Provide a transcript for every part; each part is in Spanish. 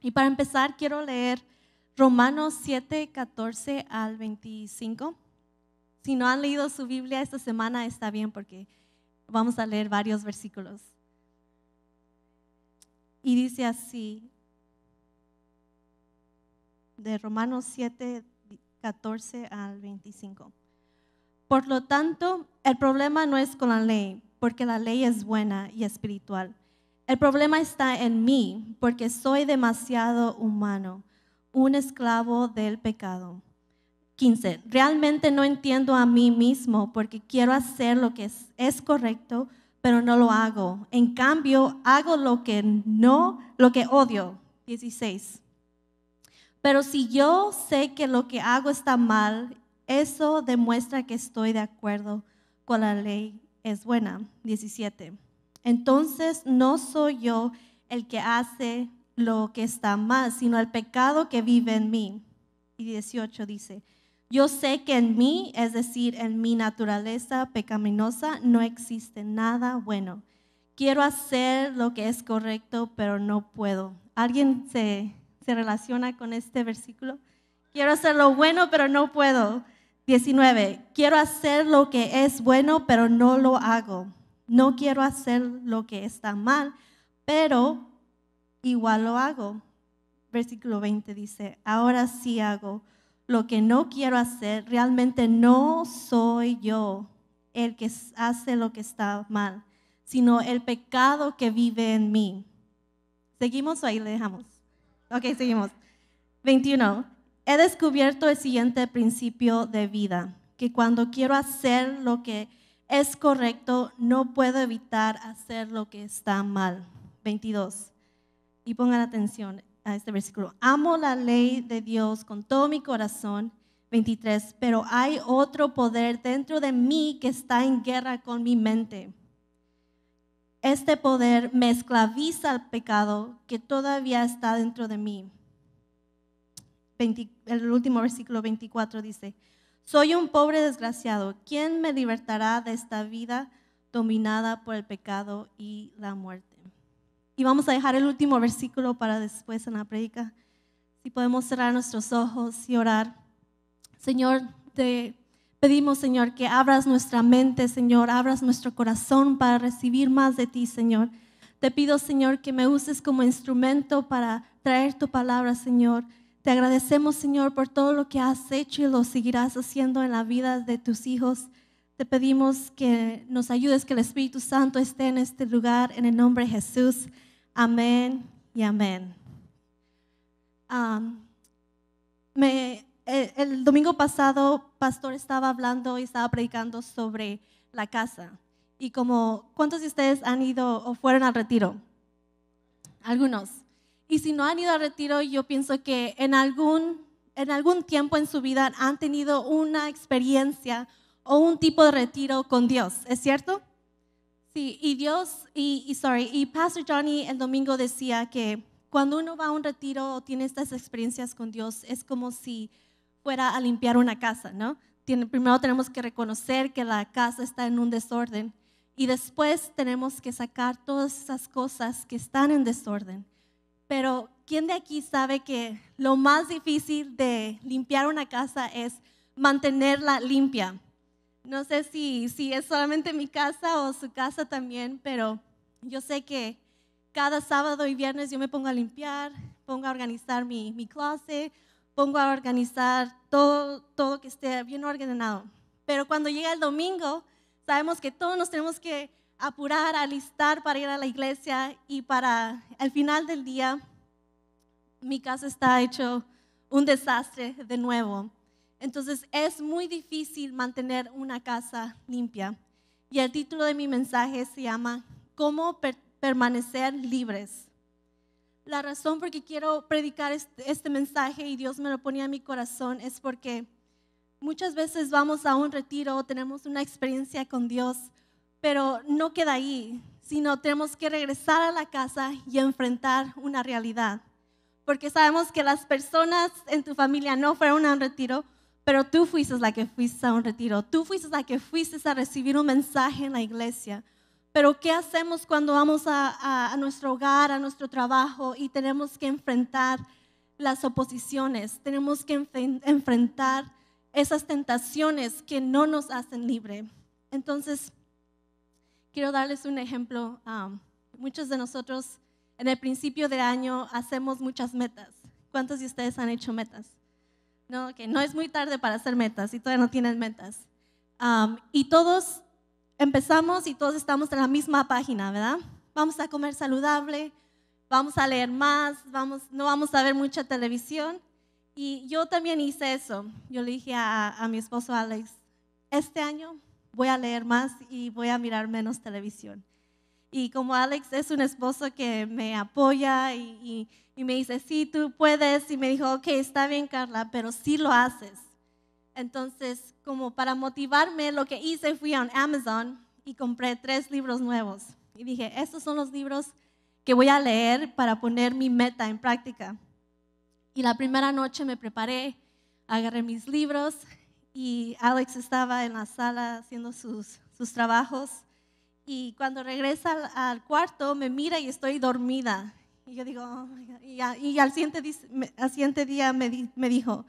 Y para empezar, quiero leer Romanos 7, 14 al 25. Si no han leído su Biblia esta semana, está bien porque vamos a leer varios versículos. Y dice así, de Romanos 7, 14 al 25. Por lo tanto, el problema no es con la ley, porque la ley es buena y espiritual el problema está en mí porque soy demasiado humano, un esclavo del pecado. 15. Realmente no entiendo a mí mismo porque quiero hacer lo que es, correcto, pero no lo hago. En cambio, hago lo que no, lo que odio. 16. Pero si yo sé que lo que hago está mal, eso demuestra que estoy de acuerdo con la ley es buena. 17. Entonces no soy yo el que hace lo que está mal, sino el pecado que vive en mí. Y 18 dice, yo sé que en mí, es decir, en mi naturaleza pecaminosa, no existe nada bueno. Quiero hacer lo que es correcto, pero no puedo. ¿Alguien se, relaciona con este versículo? Quiero hacer lo bueno, pero no puedo. 19. Quiero hacer lo que es bueno, pero no lo hago. No quiero hacer lo que está mal, pero igual lo hago. Versículo 20 dice, ahora sí hago lo que no quiero hacer, realmente no soy yo el que hace lo que está mal, sino el pecado que vive en mí. ¿Seguimos o ahí le dejamos? Ok, seguimos. 21. He descubierto el siguiente principio de vida, que cuando quiero hacer lo que es correcto, no puedo evitar hacer lo que está mal. 22. Y pongan atención a este versículo. Amo la ley de Dios con todo mi corazón. 23. Pero hay otro poder dentro de mí que está en guerra con mi mente. Este poder me esclaviza al pecado que todavía está dentro de mí. el último versículo 24 dice, soy un pobre desgraciado. ¿Quién me libertará de esta vida dominada por el pecado y la muerte? Y vamos a dejar el último versículo para después en la predica. Si podemos cerrar nuestros ojos y orar. Señor, te pedimos, Señor, que abras nuestra mente, Señor, abras nuestro corazón para recibir más de ti, Señor. Te pido, Señor, que me uses como instrumento para traer tu palabra, Señor te agradecemos, Señor, por todo lo que has hecho y lo seguirás haciendo en la vida de tus hijos. Te pedimos que nos ayudes, que el Espíritu Santo esté en este lugar, en el nombre de Jesús. Amén y amén. el, domingo pasado, pastor estaba hablando y estaba predicando sobre la casa. Y como, ¿cuántos de ustedes han ido o fueron al retiro? Algunos. Y si no han ido a retiro, yo pienso que en algún, en algún tiempo en su vida han tenido una experiencia o un tipo de retiro con Dios, ¿es cierto? Sí, y Dios, y, sorry, y Pastor Johnny el domingo decía que cuando uno va a un retiro o tiene estas experiencias con Dios, es como si fuera a limpiar una casa, ¿no? primero tenemos que reconocer que la casa está en un desorden y después tenemos que sacar todas esas cosas que están en desorden pero ¿quién de aquí sabe que lo más difícil de limpiar una casa es mantenerla limpia? No sé si, si es solamente mi casa o su casa también, pero yo sé que cada sábado y viernes yo me pongo a limpiar, pongo a organizar mi, mi clase, pongo a organizar todo, todo que esté bien ordenado. Pero cuando llega el domingo, sabemos que todos nos tenemos que apurar, alistar para ir a la iglesia y para al final del día mi casa está hecho un desastre de nuevo. Entonces es muy difícil mantener una casa limpia. Y el título de mi mensaje se llama ¿Cómo permanecer libres? La razón por que quiero predicar este, mensaje y Dios me lo ponía en mi corazón es porque muchas veces vamos a un retiro tenemos una experiencia con Dios pero no queda ahí, sino tenemos que regresar a la casa y enfrentar una realidad. Porque sabemos que las personas en tu familia no fueron a un retiro, pero tú fuiste la que fuiste a un retiro, tú fuiste la que fuiste a recibir un mensaje en la iglesia. Pero ¿qué hacemos cuando vamos a, nuestro hogar, a nuestro trabajo y tenemos que enfrentar las oposiciones? Tenemos que enfrentar esas tentaciones que no nos hacen libre. Entonces, Quiero darles un ejemplo. Um, muchos de nosotros en el principio del año hacemos muchas metas. ¿Cuántos de ustedes han hecho metas? No, que no es muy tarde para hacer metas, y todavía no tienen metas. Um, y todos empezamos y todos estamos en la misma página, ¿verdad? Vamos a comer saludable, vamos a leer más, vamos, no vamos a ver mucha televisión. Y yo también hice eso. Yo le dije a, a mi esposo Alex, este año voy a leer más y voy a mirar menos televisión. Y como Alex es un esposo que me apoya y, me dice, sí, tú puedes. Y me dijo, ok, está bien, Carla, pero sí lo haces. Entonces, como para motivarme, lo que hice fui a Amazon y compré tres libros nuevos. Y dije, estos son los libros que voy a leer para poner mi meta en práctica. Y la primera noche me preparé, agarré mis libros y Alex estaba en la sala haciendo sus, trabajos y cuando regresa al, cuarto me mira y estoy dormida. Y yo digo, oh Y, al siguiente, día me, dijo,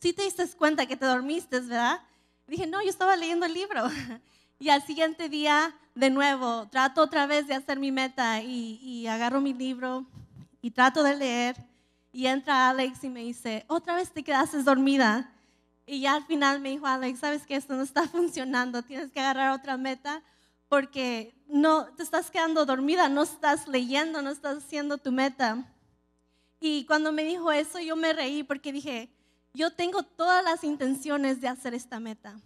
si te diste cuenta que te dormiste, ¿verdad? dije, no, yo estaba leyendo el libro. Y al siguiente día, de nuevo, trato otra vez de hacer mi meta y, y agarro mi libro y trato de leer. Y entra Alex y me dice, otra vez te quedaste dormida. Y ya al final me dijo, Alex, sabes que esto no está funcionando, tienes que agarrar otra meta porque no te estás quedando dormida, no estás leyendo, no estás haciendo tu meta. Y cuando me dijo eso, yo me reí porque dije, yo tengo todas las intenciones de hacer esta meta,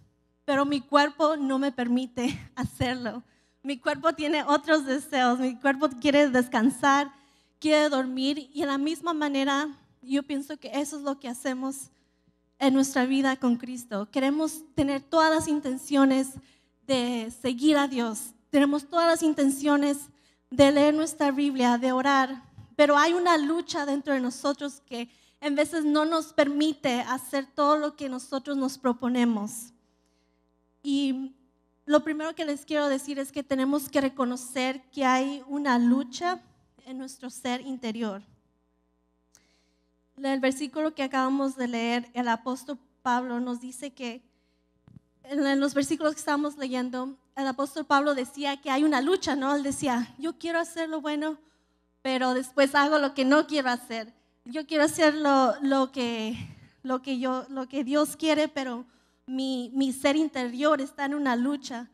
pero mi cuerpo no me permite hacerlo. Mi cuerpo tiene otros deseos, mi cuerpo quiere descansar, quiere dormir y de la misma manera yo pienso que eso es lo que hacemos en nuestra vida con Cristo. Queremos tener todas las intenciones de seguir a Dios. Tenemos todas las intenciones de leer nuestra Biblia, de orar, pero hay una lucha dentro de nosotros que en veces no nos permite hacer todo lo que nosotros nos proponemos. Y lo primero que les quiero decir es que tenemos que reconocer que hay una lucha en nuestro ser interior el versículo que acabamos de leer, el apóstol Pablo nos dice que en los versículos que estamos leyendo, el apóstol Pablo decía que hay una lucha, ¿no? Él decía, yo quiero hacer lo bueno, pero después hago lo que no quiero hacer. Yo quiero hacer lo, que, lo, que, yo, lo que Dios quiere, pero mi, ser interior está en una lucha.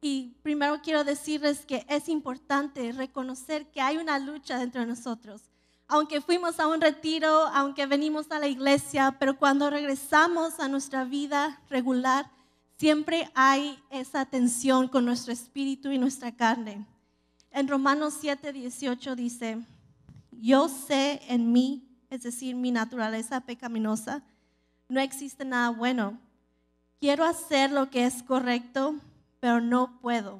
Y primero quiero decirles que es importante reconocer que hay una lucha dentro de nosotros aunque fuimos a un retiro, aunque venimos a la iglesia, pero cuando regresamos a nuestra vida regular, siempre hay esa tensión con nuestro espíritu y nuestra carne. En Romanos 7, 18 dice, yo sé en mí, es decir, mi naturaleza pecaminosa, no existe nada bueno. Quiero hacer lo que es correcto, pero no puedo.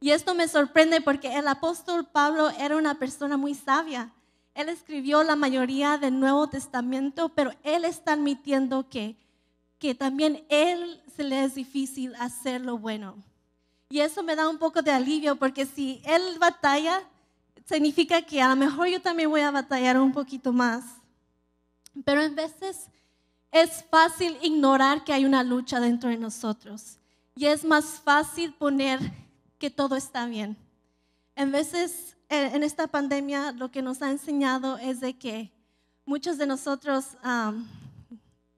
Y esto me sorprende porque el apóstol Pablo era una persona muy sabia. Él escribió la mayoría del Nuevo Testamento, pero Él está admitiendo que, que también Él se le es difícil hacer lo bueno. Y eso me da un poco de alivio, porque si Él batalla, significa que a lo mejor yo también voy a batallar un poquito más. Pero en veces es fácil ignorar que hay una lucha dentro de nosotros. Y es más fácil poner que todo está bien. En veces en esta pandemia lo que nos ha enseñado es de que muchos de nosotros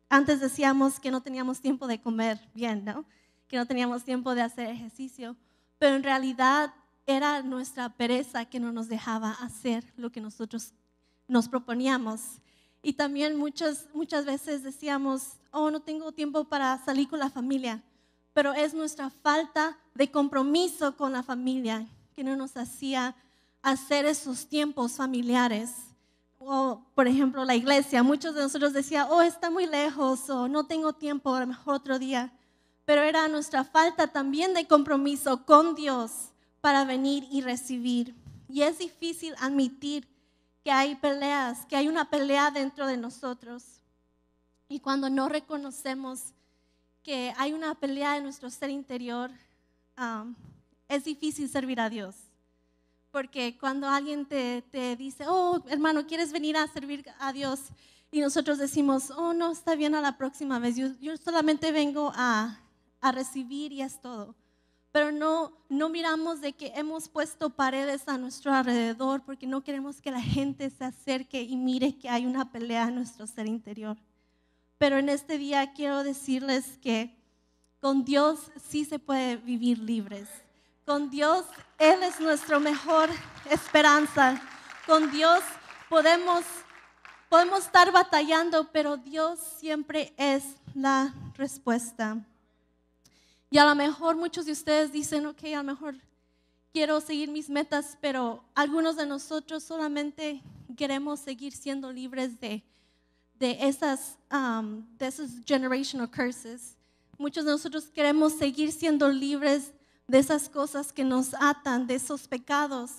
antes decíamos que no teníamos tiempo de comer bien, ¿no? Que no teníamos tiempo de hacer ejercicio, pero en realidad era nuestra pereza que no nos dejaba hacer lo que nosotros nos proponíamos. Y también muchas, muchas veces decíamos, oh, no tengo tiempo para salir con la familia, pero es nuestra falta de compromiso con la familia que no nos hacía hacer esos tiempos familiares. O, por ejemplo, la iglesia. Muchos de nosotros decían, oh, está muy lejos, o no tengo tiempo, a lo mejor otro día. Pero era nuestra falta también de compromiso con Dios para venir y recibir. Y es difícil admitir que hay peleas, que hay una pelea dentro de nosotros. Y cuando no reconocemos que hay una pelea en nuestro ser interior, es difícil servir a Dios porque cuando alguien te, te, dice, oh, hermano, ¿quieres venir a servir a Dios? Y nosotros decimos, oh, no, está bien a la próxima vez, yo, solamente vengo a, a, recibir y es todo. Pero no, no miramos de que hemos puesto paredes a nuestro alrededor porque no queremos que la gente se acerque y mire que hay una pelea en nuestro ser interior. Pero en este día quiero decirles que con Dios sí se puede vivir libres con Dios, Él es nuestra mejor esperanza. Con Dios podemos, podemos estar batallando, pero Dios siempre es la respuesta. Y a lo mejor muchos de ustedes dicen, ok, a lo mejor quiero seguir mis metas, pero algunos de nosotros solamente queremos seguir siendo libres de, de, esas, um, de generational curses. Muchos de nosotros queremos seguir siendo libres de esas cosas que nos atan, de esos pecados.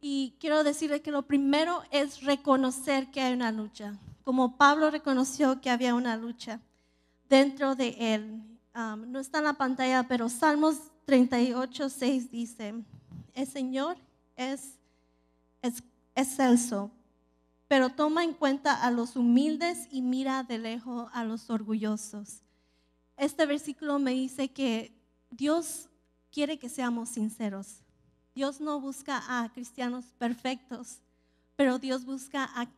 Y quiero decirle que lo primero es reconocer que hay una lucha, como Pablo reconoció que había una lucha dentro de él. no está en la pantalla, pero Salmos 38, 6 dice, el Señor es, es excelso, pero toma en cuenta a los humildes y mira de lejos a los orgullosos. Este versículo me dice que Dios quiere que seamos sinceros. Dios no busca a cristianos perfectos, pero Dios busca a,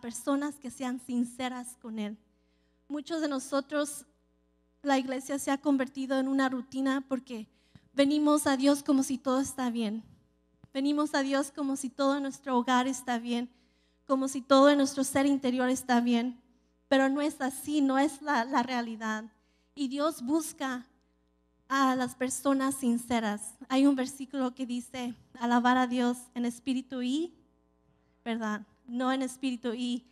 personas que sean sinceras con Él. Muchos de nosotros, la iglesia se ha convertido en una rutina porque venimos a Dios como si todo está bien. Venimos a Dios como si todo nuestro hogar está bien, como si todo en nuestro ser interior está bien. Pero no es así, no es la realidad. Y Dios busca a las personas sinceras. Hay un versículo que dice, alabar a Dios en espíritu y, ¿verdad? No en espíritu y,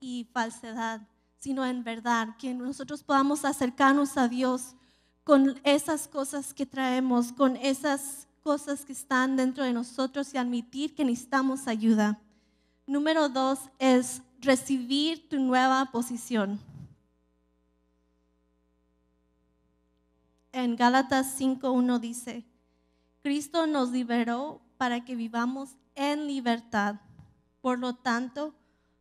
y falsedad, sino en verdad, que nosotros podamos acercarnos a Dios con esas cosas que traemos, con esas cosas que están dentro de nosotros y admitir que necesitamos ayuda. Número dos es recibir tu nueva posición. en Gálatas 5.1 dice, Cristo nos liberó para que vivamos en libertad. Por lo tanto,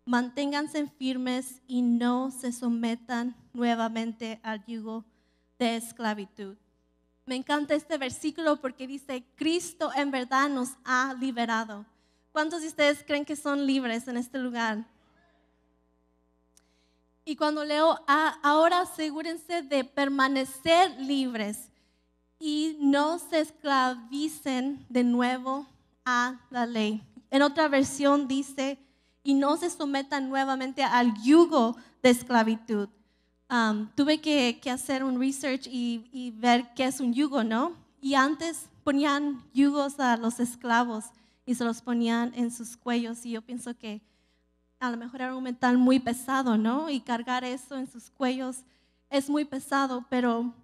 manténganse firmes y no se sometan nuevamente al yugo de esclavitud. Me encanta este versículo porque dice, Cristo en verdad nos ha liberado. ¿Cuántos de ustedes creen que son libres en este lugar? Y cuando leo, ah, ahora asegúrense de permanecer libres y no se esclavicen de nuevo a la ley. En otra versión dice, y no se sometan nuevamente al yugo de esclavitud. Um, tuve que, hacer un research y ver qué es un yugo, ¿no? Y antes ponían yugos a los esclavos y se los ponían en sus cuellos y yo pienso que a lo mejor era un metal muy pesado, ¿no? Y cargar eso en sus cuellos es muy pesado, pero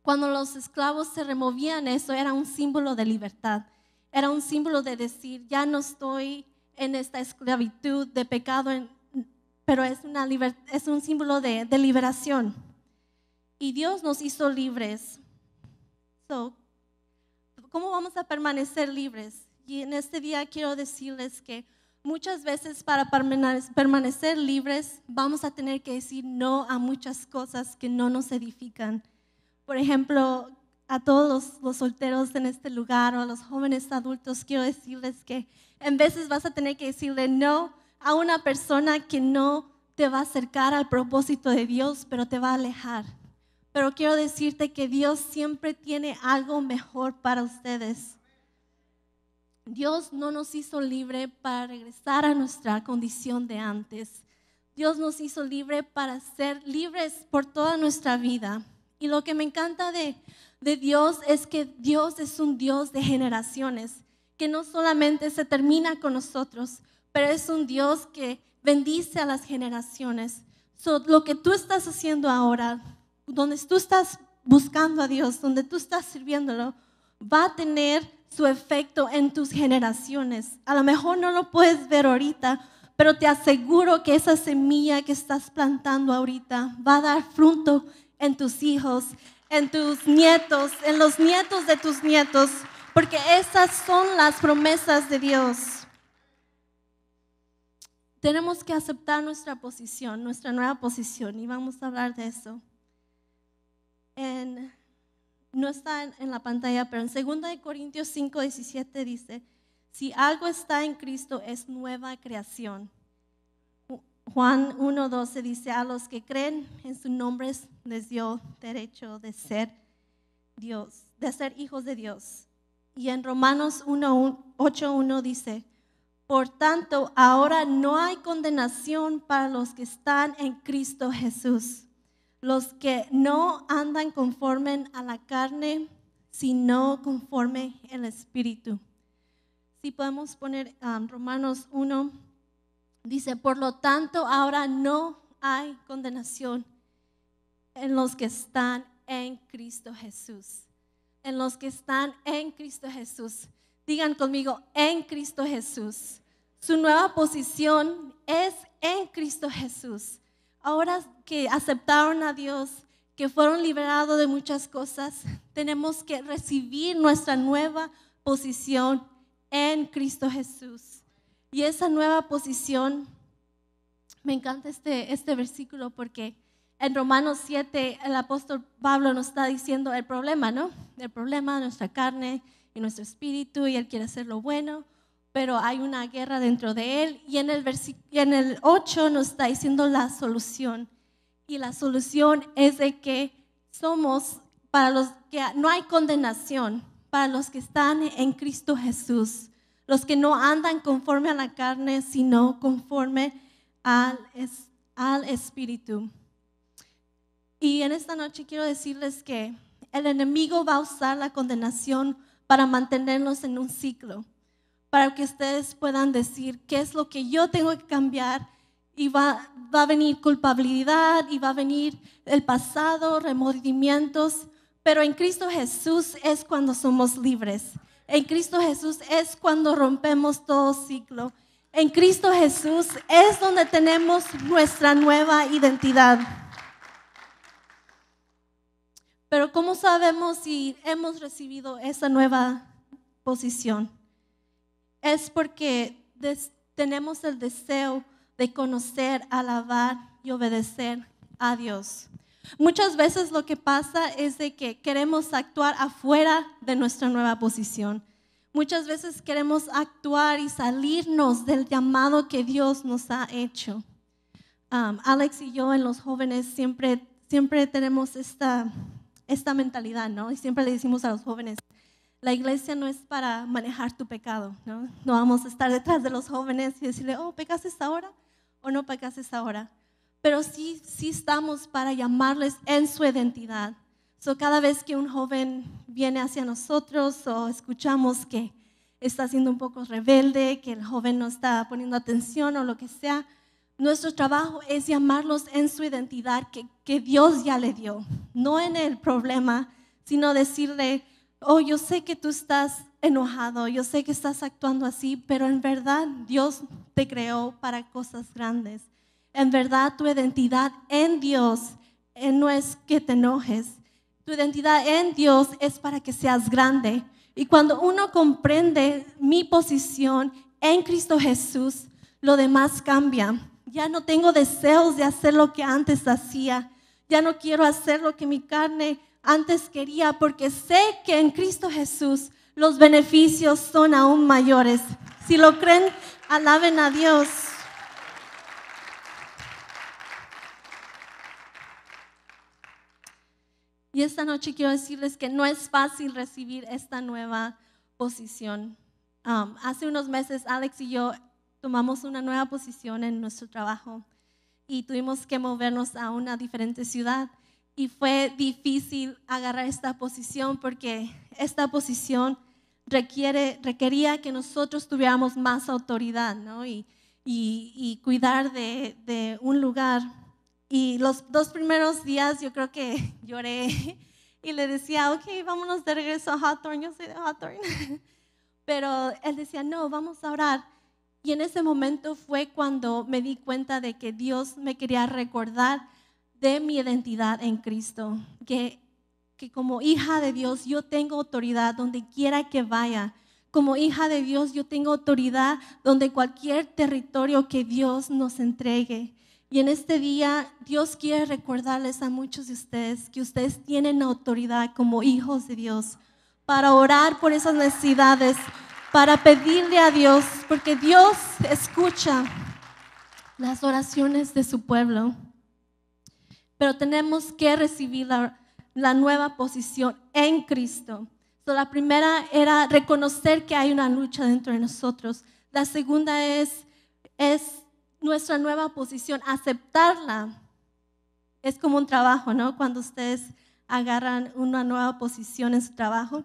cuando los esclavos se removían eso era un símbolo de libertad, era un símbolo de decir, ya no estoy en esta esclavitud de pecado, pero es, una es un símbolo de, de, liberación. Y Dios nos hizo libres. ¿Cómo vamos a permanecer libres? Y en este día quiero decirles que Muchas veces para permanecer libres vamos a tener que decir no a muchas cosas que no nos edifican. Por ejemplo, a todos los, solteros en este lugar o a los jóvenes adultos, quiero decirles que en veces vas a tener que decirle no a una persona que no te va a acercar al propósito de Dios, pero te va a alejar. Pero quiero decirte que Dios siempre tiene algo mejor para ustedes. Dios no nos hizo libre para regresar a nuestra condición de antes. Dios nos hizo libre para ser libres por toda nuestra vida. Y lo que me encanta de, de Dios es que Dios es un Dios de generaciones, que no solamente se termina con nosotros, pero es un Dios que bendice a las generaciones. lo que tú estás haciendo ahora, donde tú estás buscando a Dios, donde tú estás sirviéndolo, va a tener su efecto en tus generaciones. A lo mejor no lo puedes ver ahorita, pero te aseguro que esa semilla que estás plantando ahorita va a dar fruto en tus hijos, en tus nietos, en los nietos de tus nietos, porque esas son las promesas de Dios. Tenemos que aceptar nuestra posición, nuestra nueva posición, y vamos a hablar de eso. En no está en, la pantalla, pero en 2 Corintios 5, 17 dice, si algo está en Cristo es nueva creación. Juan 1.12 dice, a los que creen en su nombre les dio derecho de ser Dios, de ser hijos de Dios. Y en Romanos ocho1 dice, por tanto, ahora no hay condenación para los que están en Cristo Jesús, los que no andan conforme a la carne, sino conforme al Espíritu. Si podemos poner um, Romanos 1, dice, por lo tanto ahora no hay condenación en los que están en Cristo Jesús. En los que están en Cristo Jesús. Digan conmigo, en Cristo Jesús. Su nueva posición es en Cristo Jesús ahora que aceptaron a Dios, que fueron liberados de muchas cosas, tenemos que recibir nuestra nueva posición en Cristo Jesús. Y esa nueva posición, me encanta este, este versículo porque en Romanos 7 el apóstol Pablo nos está diciendo el problema, ¿no? El problema de nuestra carne y nuestro espíritu y él quiere hacer lo bueno, pero hay una guerra dentro de él. Y en el, 8 nos está diciendo la solución. Y la solución es de que somos, para los que no hay condenación, para los que están en Cristo Jesús, los que no andan conforme a la carne, sino conforme al, al Espíritu. Y en esta noche quiero decirles que el enemigo va a usar la condenación para mantenernos en un ciclo para que ustedes puedan decir qué es lo que yo tengo que cambiar y va, va a venir culpabilidad y va a venir el pasado, remordimientos, pero en Cristo Jesús es cuando somos libres. En Cristo Jesús es cuando rompemos todo ciclo. En Cristo Jesús es donde tenemos nuestra nueva identidad. Pero ¿cómo sabemos si hemos recibido esa nueva posición? es porque tenemos el deseo de conocer, alabar y obedecer a Dios. Muchas veces lo que pasa es de que queremos actuar afuera de nuestra nueva posición. Muchas veces queremos actuar y salirnos del llamado que Dios nos ha hecho. Um, Alex y yo en los jóvenes siempre, siempre tenemos esta, esta mentalidad, ¿no? Y siempre le decimos a los jóvenes, la iglesia no es para manejar tu pecado, ¿no? No vamos a estar detrás de los jóvenes y decirle, oh, esta hora o no esta hora? Pero sí, sí estamos para llamarles en su identidad. So, cada vez que un joven viene hacia nosotros o escuchamos que está siendo un poco rebelde, que el joven no está poniendo atención o lo que sea, nuestro trabajo es llamarlos en su identidad que, que Dios ya le dio, no en el problema, sino decirle, oh, yo sé que tú estás enojado, yo sé que estás actuando así, pero en verdad Dios te creó para cosas grandes. En verdad tu identidad en Dios eh, no es que te enojes. Tu identidad en Dios es para que seas grande. Y cuando uno comprende mi posición en Cristo Jesús, lo demás cambia. Ya no tengo deseos de hacer lo que antes hacía. Ya no quiero hacer lo que mi carne antes quería, porque sé que en Cristo Jesús los beneficios son aún mayores. Si lo creen, alaben a Dios. Y esta noche quiero decirles que no es fácil recibir esta nueva posición. Um, hace unos meses Alex y yo tomamos una nueva posición en nuestro trabajo y tuvimos que movernos a una diferente ciudad. Y fue difícil agarrar esta posición porque esta posición requiere, requería que nosotros tuviéramos más autoridad ¿no? y, y, cuidar de, de un lugar. Y los dos primeros días yo creo que lloré y le decía, ok, vámonos de regreso a Hawthorne, yo soy de Hawthorne. Pero él decía, no, vamos a orar. Y en ese momento fue cuando me di cuenta de que Dios me quería recordar de mi identidad en Cristo, que, que como hija de Dios yo tengo autoridad donde quiera que vaya. Como hija de Dios yo tengo autoridad donde cualquier territorio que Dios nos entregue. Y en este día Dios quiere recordarles a muchos de ustedes que ustedes tienen autoridad como hijos de Dios para orar por esas necesidades, para pedirle a Dios, porque Dios escucha las oraciones de su pueblo pero tenemos que recibir la, nueva posición en Cristo. la primera era reconocer que hay una lucha dentro de nosotros. La segunda es, nuestra nueva posición, aceptarla. Es como un trabajo, ¿no? Cuando ustedes agarran una nueva posición en su trabajo,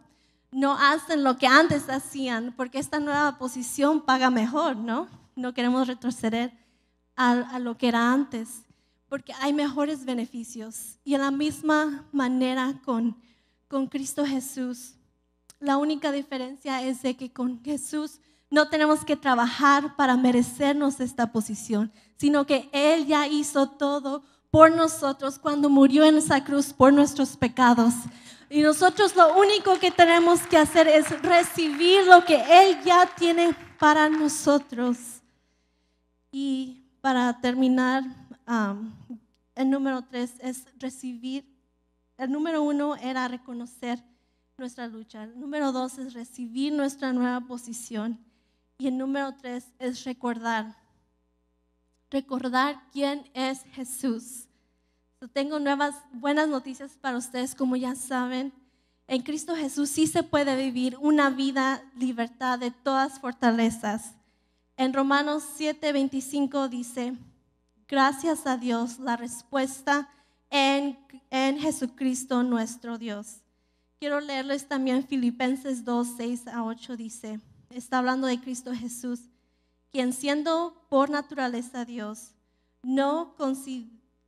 no hacen lo que antes hacían, porque esta nueva posición paga mejor, ¿no? No queremos retroceder a lo que era antes porque hay mejores beneficios. Y en la misma manera con, con Cristo Jesús. La única diferencia es de que con Jesús no tenemos que trabajar para merecernos esta posición, sino que Él ya hizo todo por nosotros cuando murió en esa cruz por nuestros pecados. Y nosotros lo único que tenemos que hacer es recibir lo que Él ya tiene para nosotros. Y para terminar, el número tres es recibir. El número uno era reconocer nuestra lucha. El número dos es recibir nuestra nueva posición. Y el número tres es recordar. Recordar quién es Jesús. tengo nuevas buenas noticias para ustedes, como ya saben. En Cristo Jesús sí se puede vivir una vida libertad de todas fortalezas. En Romanos 7:25 dice, Gracias a Dios, la respuesta en, Jesucristo nuestro Dios. Quiero leerles también Filipenses 2, 6 a 8 dice, está hablando de Cristo Jesús, quien siendo por naturaleza Dios, no,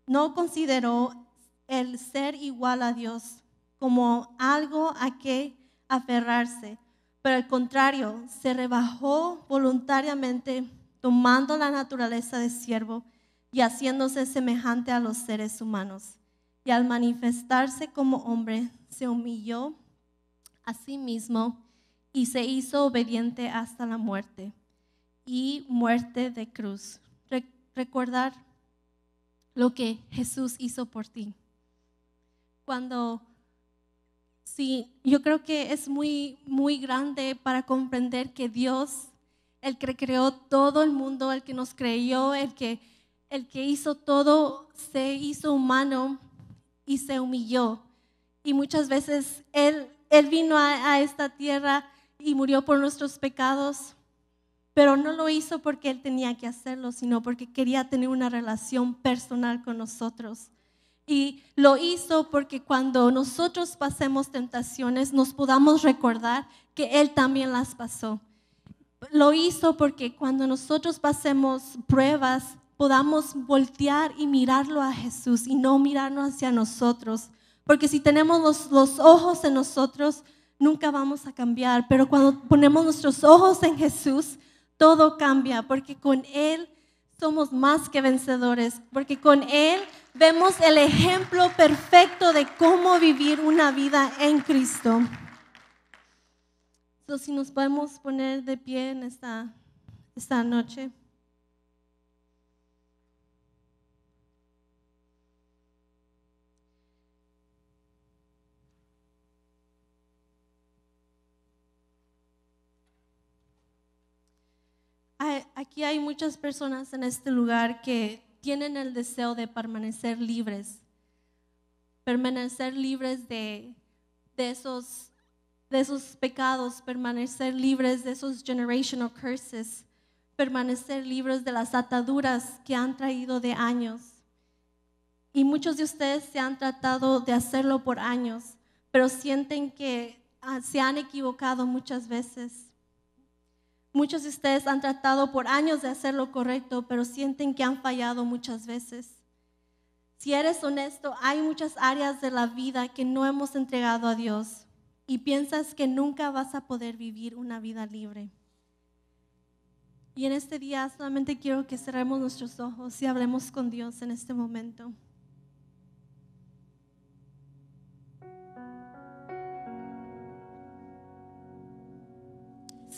no consideró el ser igual a Dios como algo a que aferrarse, pero al contrario, se rebajó voluntariamente tomando la naturaleza de siervo y haciéndose semejante a los seres humanos. Y al manifestarse como hombre, se humilló a sí mismo y se hizo obediente hasta la muerte y muerte de cruz. recordar lo que Jesús hizo por ti. Cuando sí, yo creo que es muy muy grande para comprender que Dios, el que creó todo el mundo, el que nos creyó, el que el que hizo todo se hizo humano y se humilló. Y muchas veces Él, él vino a, a esta tierra y murió por nuestros pecados, pero no lo hizo porque Él tenía que hacerlo, sino porque quería tener una relación personal con nosotros. Y lo hizo porque cuando nosotros pasemos tentaciones nos podamos recordar que Él también las pasó. Lo hizo porque cuando nosotros pasemos pruebas podamos voltear y mirarlo a Jesús y no mirarnos hacia nosotros. Porque si tenemos los, los ojos en nosotros, nunca vamos a cambiar. Pero cuando ponemos nuestros ojos en Jesús, todo cambia, porque con Él somos más que vencedores, porque con Él vemos el ejemplo perfecto de cómo vivir una vida en Cristo. Entonces, si nos podemos poner de pie en esta, esta noche. Y hay muchas personas en este lugar que tienen el deseo de permanecer libres, permanecer libres de, esos, de esos pecados, permanecer libres de esos generational curses, permanecer libres de las ataduras que han traído de años. Y muchos de ustedes se han tratado de hacerlo por años, pero sienten que ah, se han equivocado muchas veces Muchos de ustedes han tratado por años de hacer lo correcto, pero sienten que han fallado muchas veces. Si eres honesto, hay muchas áreas de la vida que no hemos entregado a Dios y piensas que nunca vas a poder vivir una vida libre. Y en este día solamente quiero que cerremos nuestros ojos y hablemos con Dios en este momento.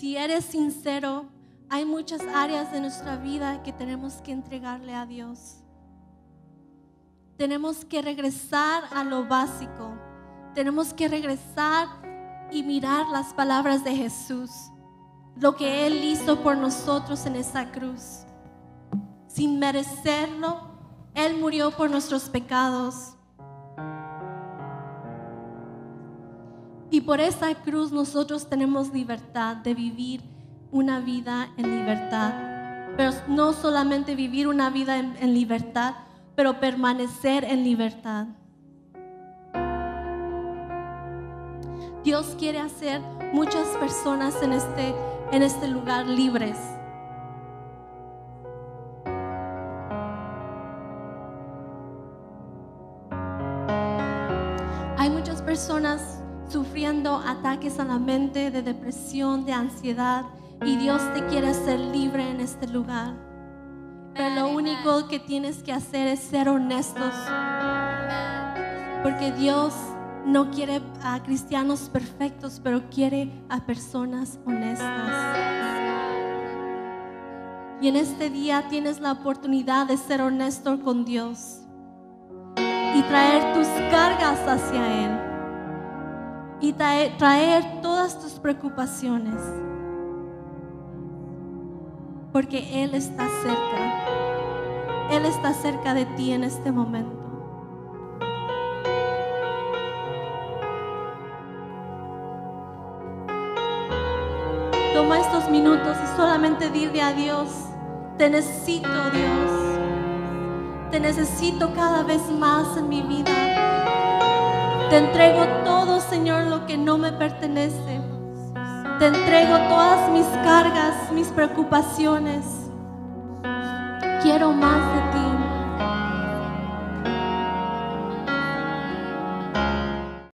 si eres sincero, hay muchas áreas de nuestra vida que tenemos que entregarle a Dios. Tenemos que regresar a lo básico. Tenemos que regresar y mirar las palabras de Jesús, lo que Él hizo por nosotros en esa cruz. Sin merecerlo, Él murió por nuestros pecados. Y por esa cruz nosotros tenemos libertad de vivir una vida en libertad. Pero no solamente vivir una vida en, libertad, pero permanecer en libertad. Dios quiere hacer muchas personas en este, en este lugar libres. Hay muchas personas sufriendo ataques a la mente de depresión, de ansiedad, y Dios te quiere hacer libre en este lugar. Pero lo único que tienes que hacer es ser honestos, porque Dios no quiere a cristianos perfectos, pero quiere a personas honestas. Y en este día tienes la oportunidad de ser honesto con Dios y traer tus cargas hacia Él y traer, todas tus preocupaciones, porque Él está cerca, Él está cerca de ti en este momento. Toma estos minutos y solamente dile a Dios, te necesito Dios. Te necesito cada vez más en mi vida. Te entrego todo todo, Señor, lo que no me pertenece. Te entrego todas mis cargas, mis preocupaciones. Quiero más de ti.